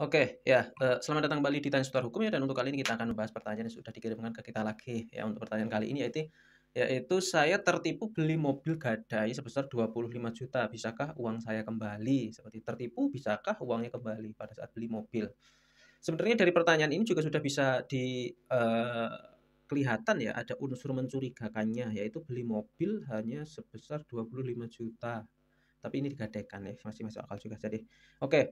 Oke, ya. Eh, selamat datang kembali di Tanya Seputar Hukum ya. Dan untuk kali ini kita akan membahas pertanyaan yang sudah dikirimkan ke kita lagi ya. Untuk pertanyaan kali ini yaitu yaitu saya tertipu beli mobil gadai sebesar 25 juta. Bisakah uang saya kembali? Seperti tertipu, bisakah uangnya kembali pada saat beli mobil? Sebenarnya dari pertanyaan ini juga sudah bisa di uh, kelihatan ya ada unsur mencurigakannya yaitu beli mobil hanya sebesar 25 juta tapi ini digadaikan ya masih masuk akal juga jadi oke okay.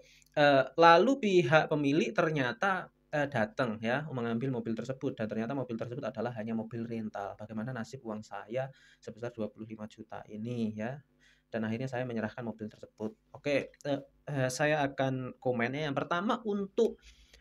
uh, eh, lalu pihak pemilik ternyata uh, datang ya mengambil mobil tersebut dan ternyata mobil tersebut adalah hanya mobil rental bagaimana nasib uang saya sebesar 25 juta ini ya dan akhirnya saya menyerahkan mobil tersebut oke okay. uh, eh, uh, saya akan komennya yang pertama untuk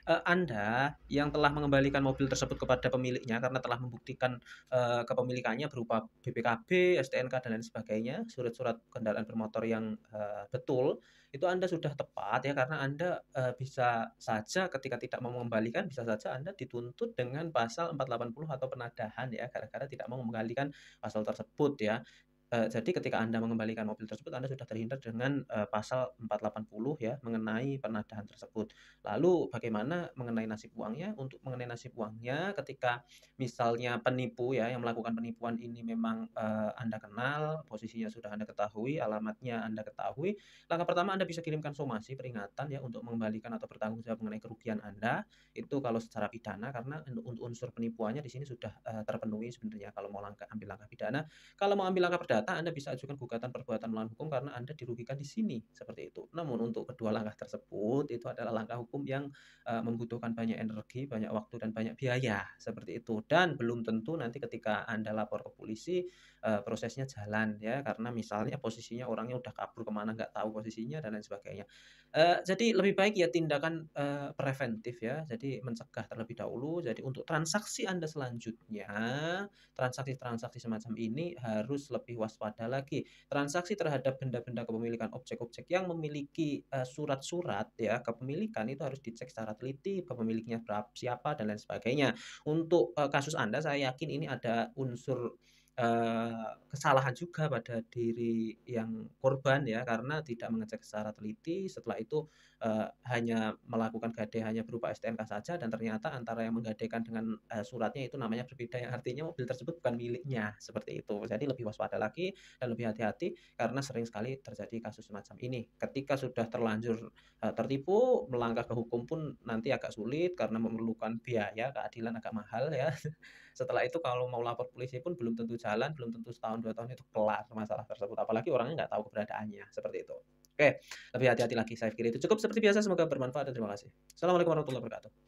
uh, Anda yang telah mengembalikan mobil tersebut kepada pemiliknya karena telah membuktikan uh, kepemilikannya berupa BPKB, STNK dan lain sebagainya, surat-surat kendaraan bermotor yang uh, betul, itu Anda sudah tepat ya karena Anda uh, bisa saja ketika tidak mau mengembalikan bisa saja Anda dituntut dengan pasal 480 atau penadahan ya gara-gara tidak mau mengembalikan pasal tersebut ya. Eh, jadi ketika Anda mengembalikan mobil tersebut Anda sudah terhindar dengan uh, pasal 480 ya mengenai penadahan tersebut. Lalu bagaimana mengenai nasib uangnya? Untuk mengenai nasib uangnya ketika misalnya penipu ya yang melakukan penipuan ini memang uh, Anda kenal, posisinya sudah Anda ketahui, alamatnya Anda ketahui, langkah pertama Anda bisa kirimkan somasi peringatan ya untuk mengembalikan atau bertanggung jawab mengenai kerugian Anda. Itu kalau secara pidana karena untuk unsur penipuannya di sini sudah uh, terpenuhi sebenarnya kalau mau langkah ambil langkah pidana. Kalau mau ambil langkah perdana data Anda bisa ajukan gugatan perbuatan melawan hukum karena Anda dirugikan di sini seperti itu. Namun untuk kedua langkah tersebut itu adalah langkah hukum yang uh, membutuhkan banyak energi, banyak waktu dan banyak biaya seperti itu dan belum tentu nanti ketika Anda lapor ke polisi uh, prosesnya jalan ya karena misalnya posisinya orangnya udah kabur kemana nggak tahu posisinya dan lain sebagainya. Uh, jadi lebih baik ya tindakan uh, preventif ya. Jadi mencegah terlebih dahulu. Jadi untuk transaksi Anda selanjutnya transaksi-transaksi semacam ini harus lebih waspada lagi. Transaksi terhadap benda-benda kepemilikan objek-objek yang memiliki eh, surat-surat uh, ya kepemilikan itu harus dicek secara teliti pemiliknya berapa siapa dan lain sebagainya. Untuk uh, kasus Anda saya yakin ini ada unsur Eh, kesalahan juga pada diri yang korban ya karena tidak mengecek secara teliti setelah itu eh, hanya melakukan gade hanya berupa STNK saja dan ternyata antara yang menggadekan dengan eh, suratnya itu namanya berbeda yang artinya mobil tersebut bukan miliknya seperti itu jadi lebih waspada lagi dan lebih hati-hati karena sering sekali terjadi kasus semacam ini ketika sudah terlanjur tertipu melangkah ke hukum pun nanti agak sulit karena memerlukan biaya keadilan agak mahal ya setelah itu kalau mau lapor polisi pun belum tentu jalan belum tentu setahun dua tahun itu kelar masalah tersebut apalagi orangnya nggak tahu keberadaannya seperti itu oke lebih hati-hati lagi saya pikir itu cukup seperti biasa semoga bermanfaat dan terima kasih assalamualaikum warahmatullahi wabarakatuh